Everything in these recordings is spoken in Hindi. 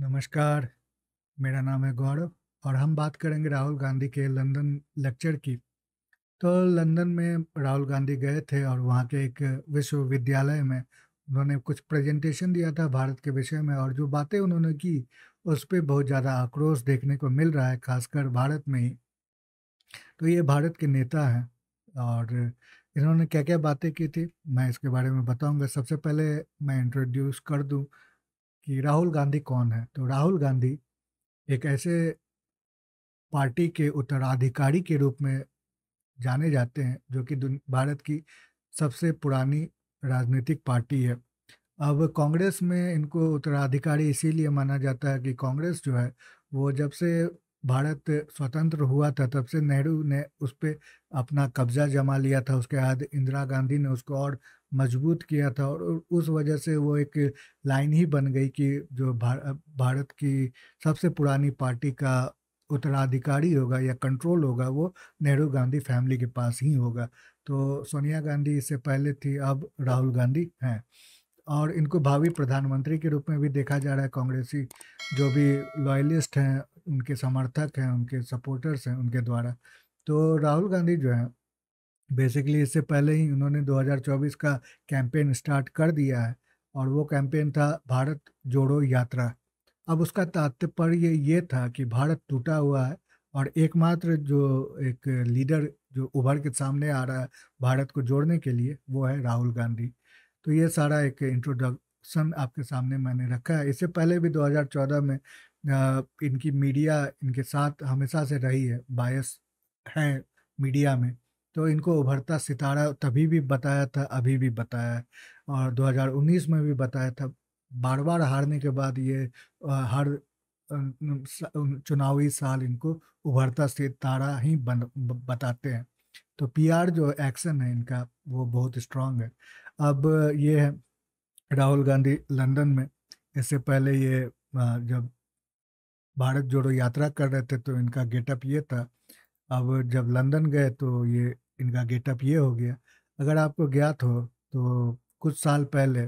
नमस्कार मेरा नाम है गौरव और हम बात करेंगे राहुल गांधी के लंदन लेक्चर की तो लंदन में राहुल गांधी गए थे और वहाँ के एक विश्वविद्यालय में उन्होंने कुछ प्रेजेंटेशन दिया था भारत के विषय में और जो बातें उन्होंने की उस पर बहुत ज़्यादा आक्रोश देखने को मिल रहा है खासकर भारत में ही तो ये भारत के नेता हैं और इन्होंने क्या क्या बातें की थी मैं इसके बारे में बताऊंगा सबसे पहले मैं इंट्रोड्यूस कर दूं कि राहुल गांधी कौन है तो राहुल गांधी एक ऐसे पार्टी के उत्तराधिकारी के रूप में जाने जाते हैं जो कि भारत की सबसे पुरानी राजनीतिक पार्टी है अब कांग्रेस में इनको उत्तराधिकारी इसीलिए माना जाता है कि कांग्रेस जो है वो जब से भारत स्वतंत्र हुआ था तब से नेहरू ने उस पर अपना कब्जा जमा लिया था उसके बाद इंदिरा गांधी ने उसको और मजबूत किया था और उस वजह से वो एक लाइन ही बन गई कि जो भारत की सबसे पुरानी पार्टी का उत्तराधिकारी होगा या कंट्रोल होगा वो नेहरू गांधी फैमिली के पास ही होगा तो सोनिया गांधी इससे पहले थी अब राहुल गांधी हैं और इनको भावी प्रधानमंत्री के रूप में भी देखा जा रहा है कांग्रेसी जो भी लॉयलिस्ट हैं उनके समर्थक हैं उनके सपोर्टर्स हैं उनके द्वारा तो राहुल गांधी जो हैं बेसिकली इससे पहले ही उन्होंने 2024 का कैंपेन स्टार्ट कर दिया है और वो कैंपेन था भारत जोड़ो यात्रा अब उसका तात्पर्य ये था कि भारत टूटा हुआ है और एकमात्र जो एक लीडर जो उभर के सामने आ रहा है भारत को जोड़ने के लिए वो है राहुल गांधी तो ये सारा एक इंट्रोडक्शन आपके सामने मैंने रखा है इससे पहले भी 2014 में इनकी मीडिया इनके साथ हमेशा से रही है बायस है मीडिया में तो इनको उभरता सितारा तभी भी बताया था अभी भी बताया और 2019 में भी बताया था बार बार हारने के बाद ये हर चुनावी साल इनको उभरता सितारा ही बन बताते हैं तो पीआर जो एक्शन है इनका वो बहुत स्ट्रांग है अब ये है राहुल गांधी लंदन में इससे पहले ये जब भारत जोड़ो यात्रा कर रहे थे तो इनका गेटअप ये था अब जब लंदन गए तो ये इनका गेटअप ये हो गया अगर आपको ज्ञात हो तो कुछ साल पहले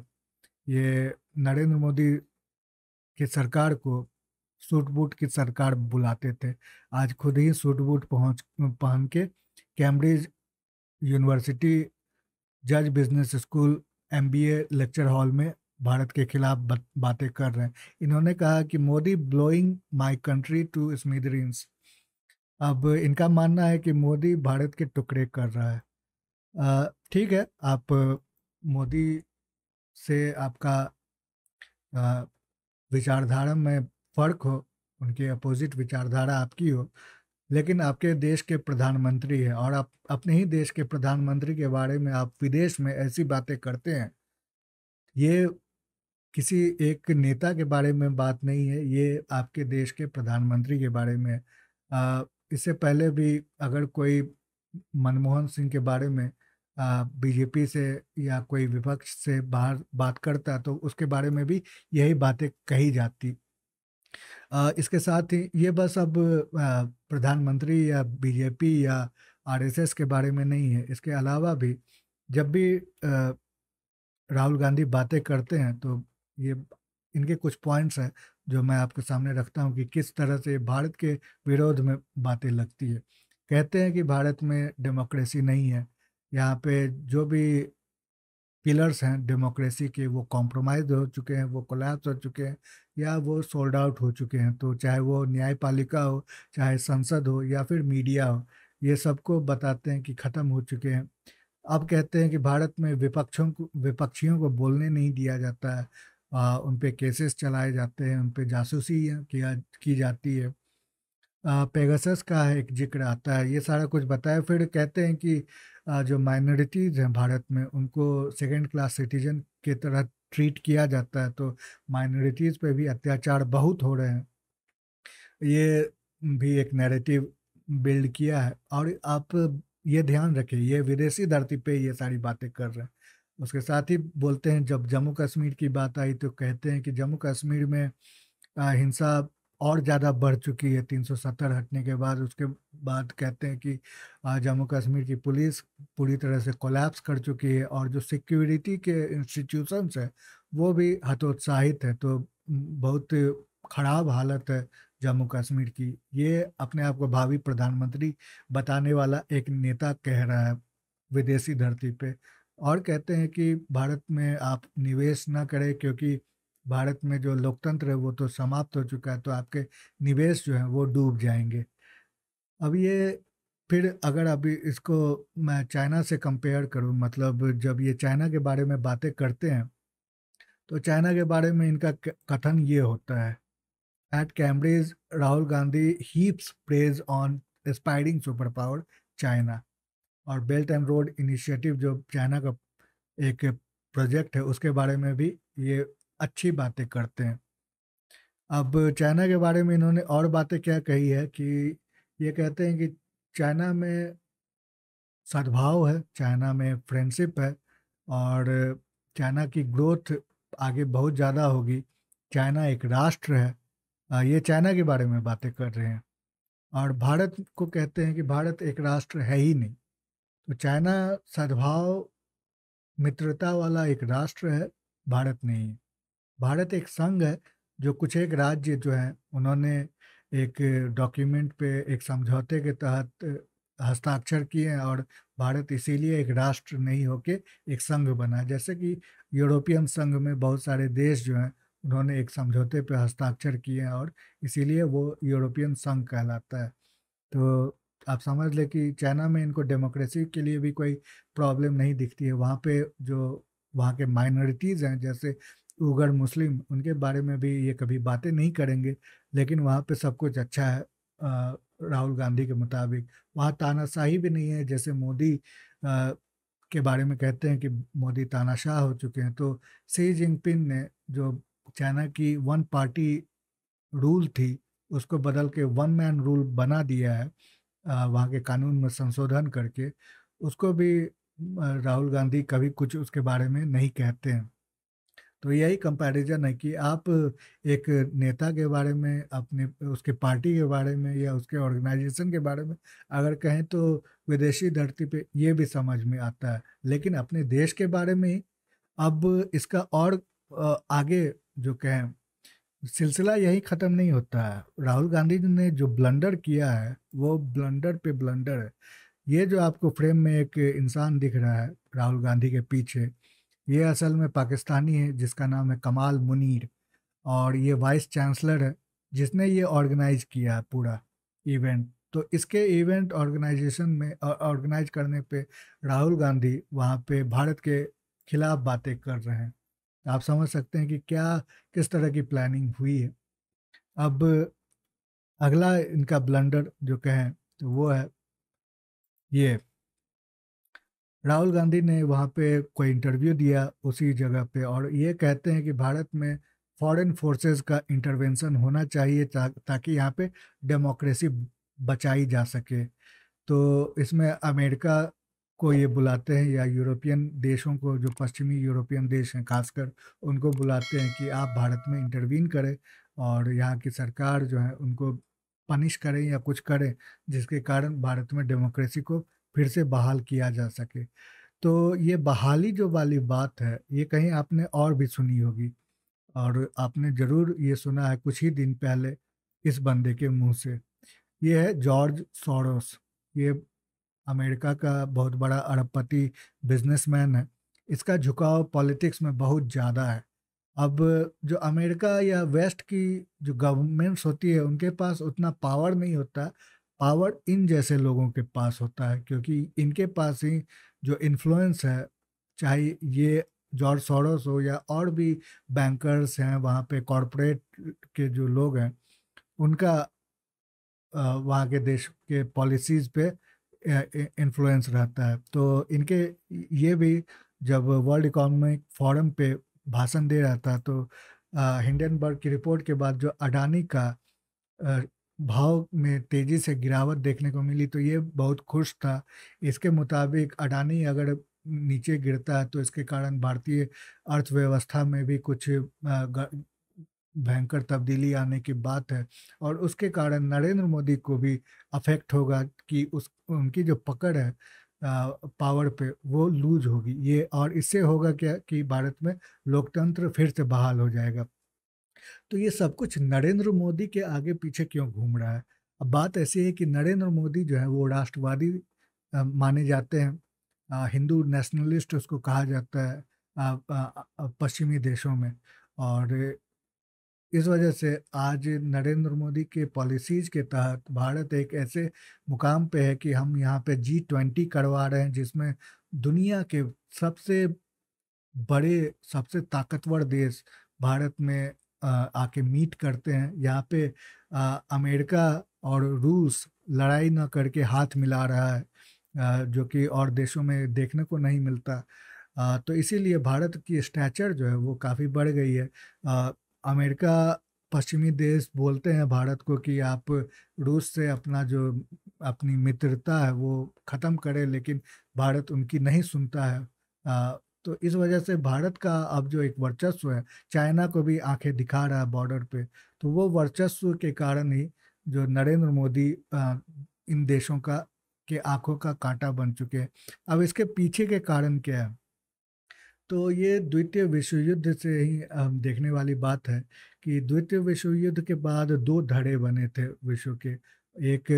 ये नरेंद्र मोदी की सरकार को सूट बूट की सरकार बुलाते थे आज खुद ही सूट बूट पहुँच पहन के कैम्ब्रिज यूनिवर्सिटी जज business school MBA lecture hall में भारत के खिलाफ बातें कर रहे हैं इन्होंने कहा कि Modi blowing my country to smithereens अब इनका मानना है कि मोदी भारत के टुकड़े कर रहा है ठीक है आप मोदी से आपका विचारधारा में फ़र्क हो उनकी अपोजिट विचारधारा आपकी हो लेकिन आपके देश के प्रधानमंत्री हैं और आप अपने ही देश के प्रधानमंत्री के बारे में आप विदेश में ऐसी बातें करते हैं ये किसी एक नेता के बारे में बात नहीं है ये आपके देश के प्रधानमंत्री के बारे में आ, इससे पहले भी अगर कोई मनमोहन सिंह के बारे में बीजेपी से या कोई विपक्ष से बाहर बात करता तो उसके बारे में भी यही बातें कही जाती आ, इसके साथ ही ये बस अब प्रधानमंत्री या बीजेपी या आरएसएस के बारे में नहीं है इसके अलावा भी जब भी राहुल गांधी बातें करते हैं तो ये इनके कुछ पॉइंट्स हैं जो मैं आपके सामने रखता हूँ कि किस तरह से भारत के विरोध में बातें लगती है कहते हैं कि भारत में डेमोक्रेसी नहीं है यहाँ पे जो भी पिलर्स हैं डेमोक्रेसी के वो कॉम्प्रोमाइज हो चुके हैं वो कोलैप्स हो चुके हैं या वो सोल्ड आउट हो चुके हैं तो चाहे वो न्यायपालिका हो चाहे संसद हो या फिर मीडिया हो ये सबको बताते हैं कि ख़त्म हो चुके हैं अब कहते हैं कि भारत में विपक्षों को विपक्षियों को बोलने नहीं दिया जाता है आ, उन पे केसेस चलाए जाते हैं उन पे जासूसी किया की जाती है पेगसस का एक जिक्र आता है ये सारा कुछ बताया फिर कहते हैं कि आ, जो माइनॉरिटीज़ हैं भारत में उनको सेकेंड क्लास सिटीजन के तरह ट्रीट किया जाता है तो माइनॉरिटीज़ पे भी अत्याचार बहुत हो रहे हैं ये भी एक नैरेटिव बिल्ड किया है और आप ये ध्यान रखें ये विदेशी धरती पे ये सारी बातें कर रहे हैं उसके साथ ही बोलते हैं जब जम्मू कश्मीर की बात आई तो कहते हैं कि जम्मू कश्मीर में हिंसा और ज़्यादा बढ़ चुकी है 370 हटने के बाद उसके बाद कहते हैं कि जम्मू कश्मीर की पुलिस पूरी तरह से कोलैप्स कर चुकी है और जो सिक्योरिटी के इंस्टीट्यूशंस हैं वो भी हतोत्साहित है तो बहुत खराब हालत है जम्मू कश्मीर की ये अपने आप को भावी प्रधानमंत्री बताने वाला एक नेता कह रहा है विदेशी धरती पर और कहते हैं कि भारत में आप निवेश ना करें क्योंकि भारत में जो लोकतंत्र है वो तो समाप्त हो चुका है तो आपके निवेश जो हैं वो डूब जाएंगे अब ये फिर अगर अभी इसको मैं चाइना से कंपेयर करूं मतलब जब ये चाइना के बारे में बातें करते हैं तो चाइना के बारे में इनका कथन ये होता है at Cambridge Rahul Gandhi heaps praise on aspiring super power China और बेल्ट एंड रोड इनिशिएटिव जो चाइना का एक प्रोजेक्ट है उसके बारे में भी ये अच्छी बातें करते हैं अब चाइना के बारे में इन्होंने और बातें क्या कही है कि ये कहते हैं कि चाइना में सद्भाव है चाइना में फ्रेंडशिप है और चाइना की ग्रोथ आगे बहुत ज़्यादा होगी चाइना एक राष्ट्र है ये चाइना के बारे में बातें कर रहे हैं और भारत को कहते हैं कि भारत एक राष्ट्र है ही नहीं तो चाइना सद्भाव मित्रता वाला एक राष्ट्र है भारत नहीं भारत एक संघ है जो कुछ एक राज्य जो है उन्होंने एक डॉक्यूमेंट पे एक समझौते के तहत हस्ताक्षर किए हैं और भारत इसीलिए एक राष्ट्र नहीं होके एक संघ बना जैसे कि यूरोपियन संघ में बहुत सारे देश जो हैं उन्होंने एक समझौते पे हस्ताक्षर किए हैं और इसीलिए वो यूरोपियन संघ कहलाता है तो आप समझ ले कि चाइना में इनको डेमोक्रेसी के लिए भी कोई प्रॉब्लम नहीं दिखती है वहाँ पे जो वहाँ के माइनॉरिटीज़ हैं जैसे उगड़ मुस्लिम उनके बारे में भी ये कभी बातें नहीं करेंगे लेकिन वहाँ पे सब कुछ अच्छा है राहुल गांधी के मुताबिक वहाँ तानाशाही भी नहीं है जैसे मोदी के बारे में कहते हैं कि मोदी तानाशाह हो चुके हैं तो सी जिनपिंग ने जो चाइना की वन पार्टी रूल थी उसको बदल के वन मैन रूल बना दिया है वहाँ के कानून में संशोधन करके उसको भी राहुल गांधी कभी कुछ उसके बारे में नहीं कहते हैं तो यही कंपैरिजन है कि आप एक नेता के बारे में अपने उसके पार्टी के बारे में या उसके ऑर्गेनाइजेशन के बारे में अगर कहें तो विदेशी धरती पे ये भी समझ में आता है लेकिन अपने देश के बारे में अब इसका और आगे जो कहें सिलसिला यही ख़त्म नहीं होता है राहुल गांधी ने जो ब्लंडर किया है वो ब्लंडर पे ब्लंडर है ये जो आपको फ्रेम में एक इंसान दिख रहा है राहुल गांधी के पीछे ये असल में पाकिस्तानी है जिसका नाम है कमाल मुनीर और ये वाइस चांसलर है जिसने ये ऑर्गेनाइज किया है पूरा इवेंट तो इसके इवेंट ऑर्गेनाइजेशन में ऑर्गेनाइज करने पे राहुल गांधी वहाँ पे भारत के खिलाफ बातें कर रहे हैं आप समझ सकते हैं कि क्या किस तरह की प्लानिंग हुई है अब अगला इनका ब्लंडर जो कहें तो वो है ये राहुल गांधी ने वहाँ पे कोई इंटरव्यू दिया उसी जगह पे और ये कहते हैं कि भारत में फॉरेन फोर्सेस का इंटरवेंशन होना चाहिए ता, ताकि यहाँ पे डेमोक्रेसी बचाई जा सके तो इसमें अमेरिका को ये बुलाते हैं या यूरोपियन देशों को जो पश्चिमी यूरोपियन देश हैं खासकर उनको बुलाते हैं कि आप भारत में इंटरवीन करें और यहाँ की सरकार जो है उनको पनिश करें या कुछ करें जिसके कारण भारत में डेमोक्रेसी को फिर से बहाल किया जा सके तो ये बहाली जो वाली बात है ये कहीं आपने और भी सुनी होगी और आपने ज़रूर ये सुना है कुछ ही दिन पहले इस बंदे के मुंह से ये है जॉर्ज सोरोस ये अमेरिका का बहुत बड़ा अरबपति बिजनेसमैन है इसका झुकाव पॉलिटिक्स में बहुत ज़्यादा है अब जो अमेरिका या वेस्ट की जो गवर्नमेंट्स होती है उनके पास उतना पावर नहीं होता पावर इन जैसे लोगों के पास होता है क्योंकि इनके पास ही जो इन्फ्लुएंस है चाहे ये जॉर्ज सोरोस हो या और भी बैंकर्स हैं वहाँ पे कॉरपोरेट के जो लोग हैं उनका वहाँ के देश के पॉलिसीज़ पे इन्फ्लुएंस रहता है तो इनके ये भी जब वर्ल्ड इकोनॉमिक फोरम पे भाषण दे रहा था तो हिंडनबर्ग की रिपोर्ट के बाद जो अडानी का भाव में तेज़ी से गिरावट देखने को मिली तो ये बहुत खुश था इसके मुताबिक अडानी अगर नीचे गिरता है तो इसके कारण भारतीय अर्थव्यवस्था में भी कुछ भयंकर तब्दीली आने की बात है और उसके कारण नरेंद्र मोदी को भी अफेक्ट होगा कि उस उनकी जो पकड़ है पावर पे वो लूज होगी ये और इससे होगा क्या कि भारत में लोकतंत्र फिर से बहाल हो जाएगा तो ये सब कुछ नरेंद्र मोदी के आगे पीछे क्यों घूम रहा है अब बात ऐसी है कि नरेंद्र मोदी जो है वो राष्ट्रवादी माने जाते हैं हिंदू नेशनलिस्ट उसको कहा जाता है पश्चिमी देशों में और इस वजह से आज नरेंद्र मोदी के पॉलिसीज़ के तहत भारत एक ऐसे मुकाम पे है कि हम यहाँ पे जी ट्वेंटी करवा रहे हैं जिसमें दुनिया के सबसे बड़े सबसे ताकतवर देश भारत में आके मीट करते हैं यहाँ पे अमेरिका और रूस लड़ाई ना करके हाथ मिला रहा है जो कि और देशों में देखने को नहीं मिलता तो इसीलिए भारत की स्टैचर जो है वो काफ़ी बढ़ गई है अमेरिका पश्चिमी देश बोलते हैं भारत को कि आप रूस से अपना जो अपनी मित्रता है वो ख़त्म करें लेकिन भारत उनकी नहीं सुनता है आ, तो इस वजह से भारत का अब जो एक वर्चस्व है चाइना को भी आंखें दिखा रहा है बॉर्डर पे तो वो वर्चस्व के कारण ही जो नरेंद्र मोदी आ, इन देशों का के आंखों का कांटा बन चुके हैं अब इसके पीछे के कारण क्या है तो ये द्वितीय विश्व युद्ध से ही हम देखने वाली बात है कि द्वितीय विश्व युद्ध के बाद दो धड़े बने थे विश्व के एक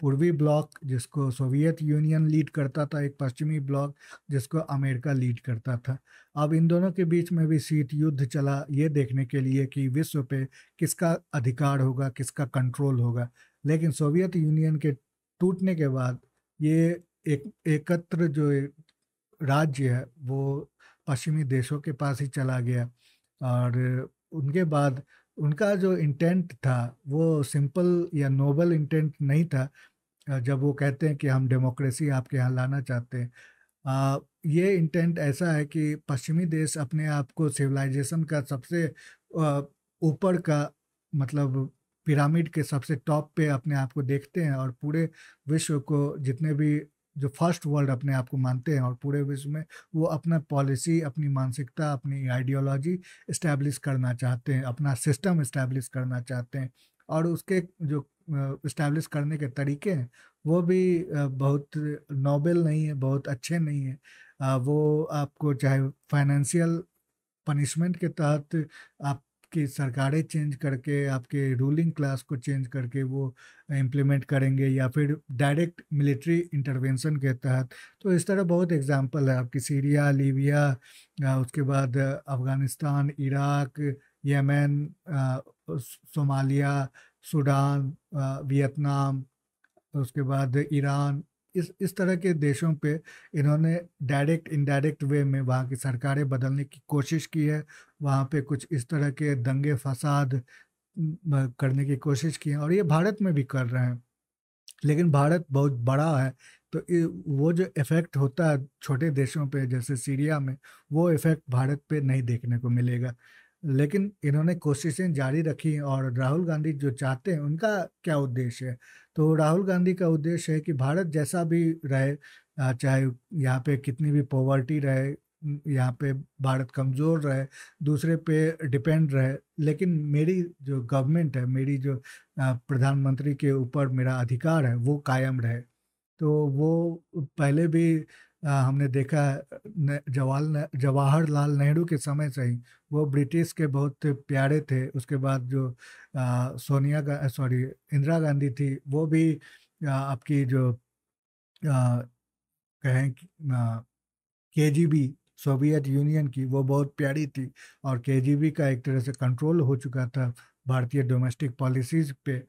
पूर्वी ब्लॉक जिसको सोवियत यूनियन लीड करता था एक पश्चिमी ब्लॉक जिसको अमेरिका लीड करता था अब इन दोनों के बीच में भी शीत युद्ध चला ये देखने के लिए कि विश्व पे किसका अधिकार होगा किसका कंट्रोल होगा लेकिन सोवियत यूनियन के टूटने के बाद ये एक एकत्र जो राज्य है वो पश्चिमी देशों के पास ही चला गया और उनके बाद उनका जो इंटेंट था वो सिंपल या नोबल इंटेंट नहीं था जब वो कहते हैं कि हम डेमोक्रेसी आपके यहाँ लाना चाहते हैं आ, ये इंटेंट ऐसा है कि पश्चिमी देश अपने आप को सिविलाइजेशन का सबसे ऊपर का मतलब पिरामिड के सबसे टॉप पे अपने आप को देखते हैं और पूरे विश्व को जितने भी जो फर्स्ट वर्ल्ड अपने आप को मानते हैं और पूरे विश्व में वो अपना पॉलिसी अपनी मानसिकता अपनी आइडियोलॉजी इस्टेब्लिश करना चाहते हैं अपना सिस्टम इस्टेब्लिश करना चाहते हैं और उसके जो इस्टेब्लिश करने के तरीके हैं वो भी बहुत नोबल नहीं है बहुत अच्छे नहीं है वो आपको चाहे फाइनेंशियल पनिशमेंट के तहत आप आपकी सरकारें चेंज करके आपके रूलिंग क्लास को चेंज करके वो इम्प्लीमेंट करेंगे या फिर डायरेक्ट मिलिट्री इंटरवेंशन के तहत तो इस तरह बहुत एग्जांपल है आपकी सीरिया लीबिया उसके बाद Afghanistan Iraq Yemen Somalia Sudan Vietnam उसके बाद ईरान इस इस तरह के देशों पे इन्होंने डायरेक्ट इनडायरेक्ट वे में वहाँ की सरकारें बदलने की कोशिश की है वहाँ पे कुछ इस तरह के दंगे फसाद करने की कोशिश की है और ये भारत में भी कर रहे हैं लेकिन भारत बहुत बड़ा है तो वो जो इफ़ेक्ट होता है छोटे देशों पे जैसे सीरिया में वो इफ़ेक्ट भारत पे नहीं देखने को मिलेगा लेकिन इन्होंने कोशिशें जारी रखी और राहुल गांधी जो चाहते हैं उनका क्या उद्देश्य है तो राहुल गांधी का उद्देश्य है कि भारत जैसा भी रहे चाहे यहाँ पे कितनी भी पॉवर्टी रहे यहाँ पे भारत कमज़ोर रहे दूसरे पे डिपेंड रहे लेकिन मेरी जो गवर्नमेंट है मेरी जो प्रधानमंत्री के ऊपर मेरा अधिकार है वो कायम रहे तो वो पहले भी हमने देखा जवाहर जवाहरलाल नेहरू के समय से ही वो ब्रिटिश के बहुत प्यारे थे उसके बाद जो सोनिया सॉरी इंदिरा गांधी थी वो भी आपकी जो कहें के जी बी सोवियत यूनियन की वो बहुत प्यारी थी और के जी बी का एक तरह से कंट्रोल हो चुका था भारतीय डोमेस्टिक पॉलिसीज़ पे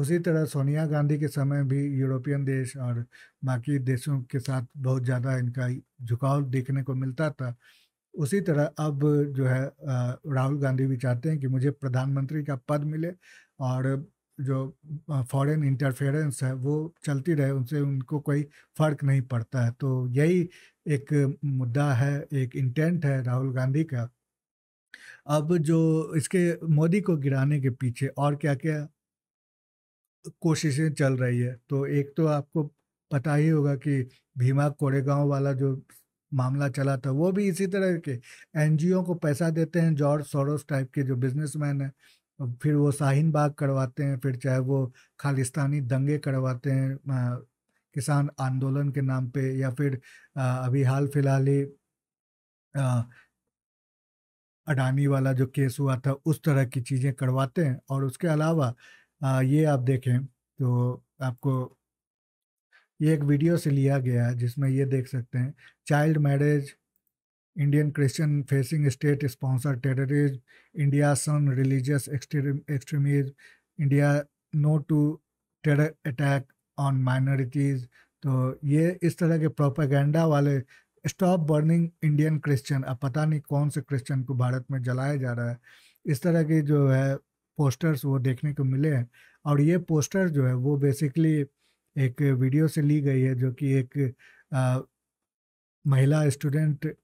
उसी तरह सोनिया गांधी के समय भी यूरोपियन देश और बाकी देशों के साथ बहुत ज़्यादा इनका झुकाव देखने को मिलता था उसी तरह अब जो है राहुल गांधी भी चाहते हैं कि मुझे प्रधानमंत्री का पद मिले और जो फॉरेन इंटरफेरेंस है वो चलती रहे उनसे उनको कोई फ़र्क नहीं पड़ता है तो यही एक मुद्दा है एक इंटेंट है राहुल गांधी का अब जो इसके मोदी को गिराने के पीछे और क्या क्या कोशिशें चल रही है तो एक तो आपको पता ही होगा कि भीमा कोड़ेगांव वाला जो मामला चला था वो भी इसी तरह के एन को पैसा देते हैं जॉर्ज सोरोस टाइप के जो बिजनेसमैन हैं फिर वो शाहीन बाग करवाते हैं फिर चाहे वो खालिस्तानी दंगे करवाते हैं किसान आंदोलन के नाम पे या फिर अभी हाल फिलहाल ही अडानी वाला जो केस हुआ था उस तरह की चीज़ें करवाते हैं और उसके अलावा आ, ये आप देखें तो आपको ये एक वीडियो से लिया गया है जिसमें ये देख सकते हैं child marriage Indian Christian facing state sponsor terrorism India sun religious extremism India no to terror attack on minorities तो ये इस तरह के प्रोपागेंडा वाले स्टॉप बर्निंग इंडियन क्रिश्चियन अब पता नहीं कौन से क्रिश्चियन को भारत में जलाया जा रहा है इस तरह की जो है पोस्टर्स वो देखने को मिले हैं और ये पोस्टर जो है वो बेसिकली एक वीडियो से ली गई है जो कि एक आ, महिला स्टूडेंट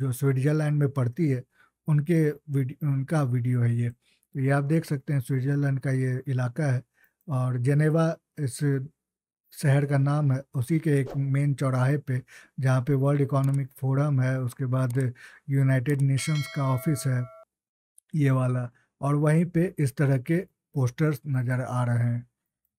जो स्विट्जरलैंड में पढ़ती है उनके वीडियो उनका वीडियो है ये तो ये आप देख सकते हैं स्विट्जरलैंड का ये इलाका है और जेनेवा इस शहर का नाम है उसी के एक मेन चौराहे पे जहाँ पे वर्ल्ड इकोनॉमिक फोरम है उसके बाद यूनाइटेड नेशंस का ऑफिस है ये वाला और वहीं पे इस तरह के पोस्टर्स नज़र आ रहे हैं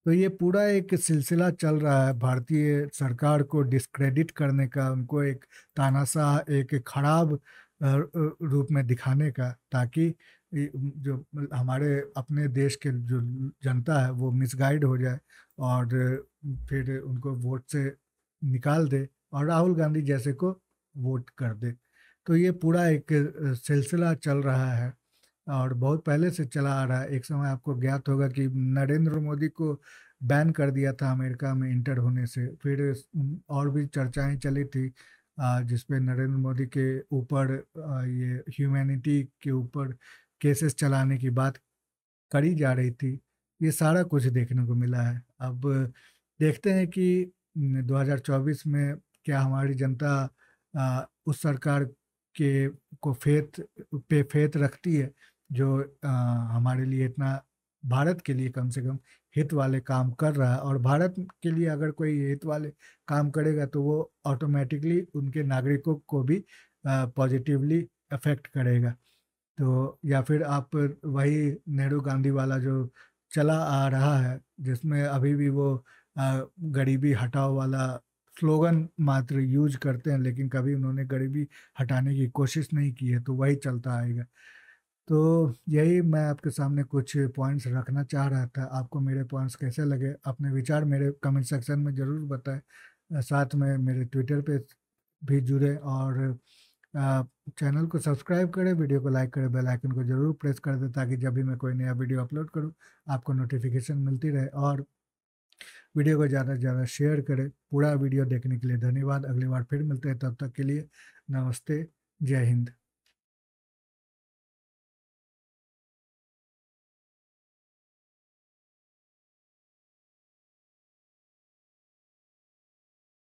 तो ये पूरा एक सिलसिला चल रहा है भारतीय सरकार को डिस्क्रेडिट करने का उनको एक तानाशाह एक खराब रूप में दिखाने का ताकि जो हमारे अपने देश के जो जनता है वो मिसगाइड हो जाए और फिर उनको वोट से निकाल दे और राहुल गांधी जैसे को वोट कर दे तो ये पूरा एक सिलसिला चल रहा है और बहुत पहले से चला आ रहा है एक समय आपको ज्ञात होगा कि नरेंद्र मोदी को बैन कर दिया था अमेरिका में इंटर होने से फिर और भी चर्चाएं चली थी जिसपे नरेंद्र मोदी के ऊपर ये ह्यूमैनिटी के ऊपर केसेस चलाने की बात करी जा रही थी ये सारा कुछ देखने को मिला है अब देखते हैं कि 2024 में क्या हमारी जनता उस सरकार के को फेत पे फेत रखती है जो आ, हमारे लिए इतना भारत के लिए कम से कम हित वाले काम कर रहा है और भारत के लिए अगर कोई हित वाले काम करेगा तो वो ऑटोमेटिकली उनके नागरिकों को भी पॉजिटिवली अफेक्ट करेगा तो या फिर आप वही नेहरू गांधी वाला जो चला आ रहा है जिसमें अभी भी वो गरीबी हटाओ वाला स्लोगन मात्र यूज करते हैं लेकिन कभी उन्होंने गरीबी हटाने की कोशिश नहीं की है तो वही चलता आएगा तो यही मैं आपके सामने कुछ पॉइंट्स रखना चाह रहा था आपको मेरे पॉइंट्स कैसे लगे अपने विचार मेरे कमेंट सेक्शन में ज़रूर बताएं साथ में मेरे ट्विटर पे भी जुड़े और चैनल को सब्सक्राइब करें वीडियो को लाइक करें बेल आइकन को ज़रूर प्रेस कर दें ताकि जब भी मैं कोई नया वीडियो अपलोड करूं आपको नोटिफिकेशन मिलती रहे और वीडियो को ज़्यादा से ज़्यादा शेयर करें पूरा वीडियो देखने के लिए धन्यवाद अगली बार फिर मिलते हैं तब तक के लिए नमस्ते जय हिंद